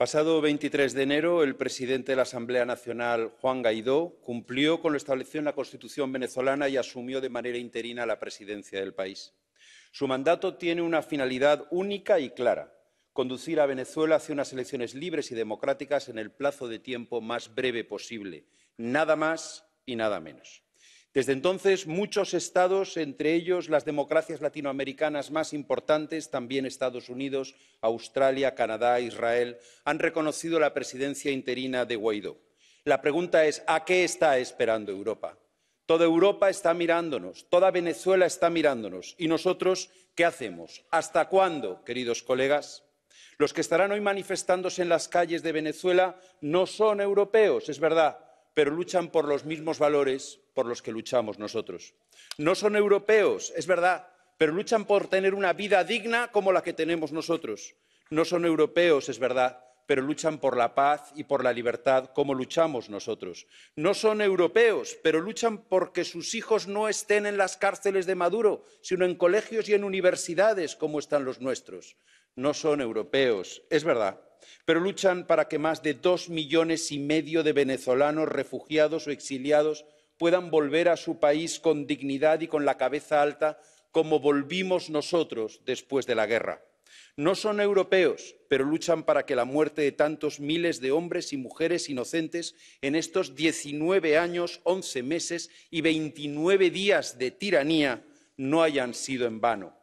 pasado 23 de enero, el presidente de la Asamblea Nacional, Juan Guaidó, cumplió con lo establecido en la Constitución venezolana y asumió de manera interina la presidencia del país. Su mandato tiene una finalidad única y clara conducir a Venezuela hacia unas elecciones libres y democráticas en el plazo de tiempo más breve posible, nada más y nada menos. Desde entonces, muchos estados, entre ellos las democracias latinoamericanas más importantes, también Estados Unidos, Australia, Canadá, Israel, han reconocido la presidencia interina de Guaidó. La pregunta es, ¿a qué está esperando Europa? Toda Europa está mirándonos, toda Venezuela está mirándonos. ¿Y nosotros qué hacemos? ¿Hasta cuándo, queridos colegas? Los que estarán hoy manifestándose en las calles de Venezuela no son europeos, es verdad pero luchan por los mismos valores por los que luchamos nosotros. No son europeos, es verdad, pero luchan por tener una vida digna como la que tenemos nosotros. No son europeos, es verdad, pero luchan por la paz y por la libertad como luchamos nosotros. No son europeos, pero luchan porque sus hijos no estén en las cárceles de Maduro, sino en colegios y en universidades como están los nuestros no son europeos, es verdad, pero luchan para que más de dos millones y medio de venezolanos refugiados o exiliados puedan volver a su país con dignidad y con la cabeza alta, como volvimos nosotros después de la guerra. No son europeos, pero luchan para que la muerte de tantos miles de hombres y mujeres inocentes en estos 19 años, 11 meses y 29 días de tiranía no hayan sido en vano.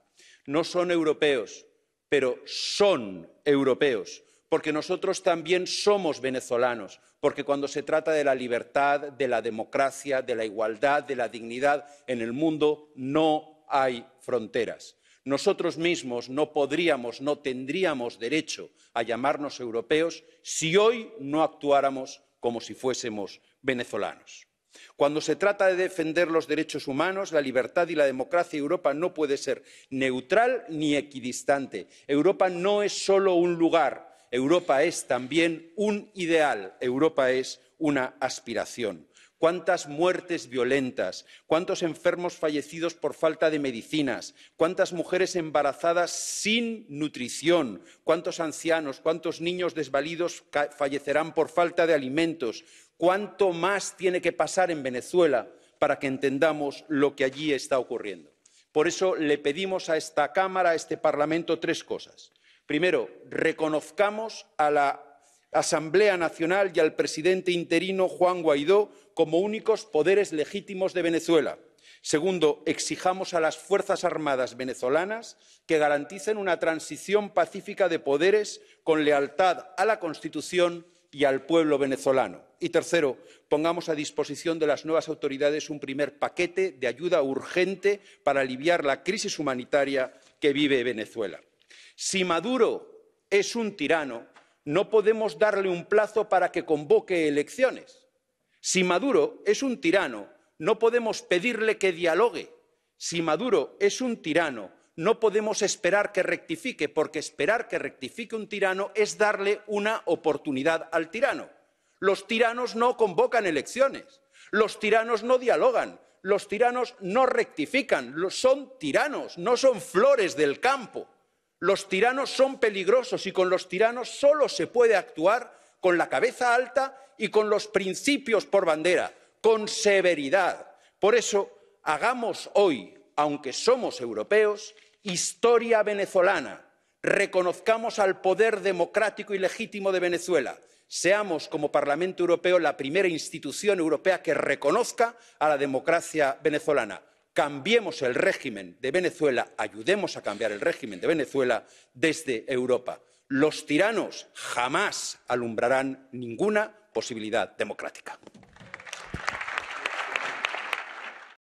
No son europeos, pero son europeos, porque nosotros también somos venezolanos, porque cuando se trata de la libertad, de la democracia, de la igualdad, de la dignidad en el mundo, no hay fronteras. Nosotros mismos no podríamos, no tendríamos derecho a llamarnos europeos si hoy no actuáramos como si fuésemos venezolanos. Cuando se trata de defender los derechos humanos, la libertad y la democracia, Europa no puede ser neutral ni equidistante. Europa no es solo un lugar, Europa es también un ideal, Europa es una aspiración. ¿Cuántas muertes violentas? ¿Cuántos enfermos fallecidos por falta de medicinas? ¿Cuántas mujeres embarazadas sin nutrición? ¿Cuántos ancianos? ¿Cuántos niños desvalidos fallecerán por falta de alimentos? ¿Cuánto más tiene que pasar en Venezuela para que entendamos lo que allí está ocurriendo? Por eso le pedimos a esta Cámara, a este Parlamento, tres cosas. Primero, reconozcamos a la Asamblea Nacional y al presidente interino Juan Guaidó como únicos poderes legítimos de Venezuela. Segundo, exijamos a las Fuerzas Armadas venezolanas que garanticen una transición pacífica de poderes con lealtad a la Constitución y al pueblo venezolano. Y tercero, pongamos a disposición de las nuevas autoridades un primer paquete de ayuda urgente para aliviar la crisis humanitaria que vive Venezuela. Si Maduro es un tirano, no podemos darle un plazo para que convoque elecciones. Si Maduro es un tirano, no podemos pedirle que dialogue. Si Maduro es un tirano, no podemos esperar que rectifique, porque esperar que rectifique un tirano es darle una oportunidad al tirano. Los tiranos no convocan elecciones, los tiranos no dialogan, los tiranos no rectifican, son tiranos, no son flores del campo. Los tiranos son peligrosos y con los tiranos solo se puede actuar con la cabeza alta y con los principios por bandera, con severidad. Por eso, hagamos hoy, aunque somos europeos, historia venezolana. Reconozcamos al poder democrático y legítimo de Venezuela. Seamos como Parlamento Europeo la primera institución europea que reconozca a la democracia venezolana cambiemos el régimen de Venezuela, ayudemos a cambiar el régimen de Venezuela desde Europa. Los tiranos jamás alumbrarán ninguna posibilidad democrática.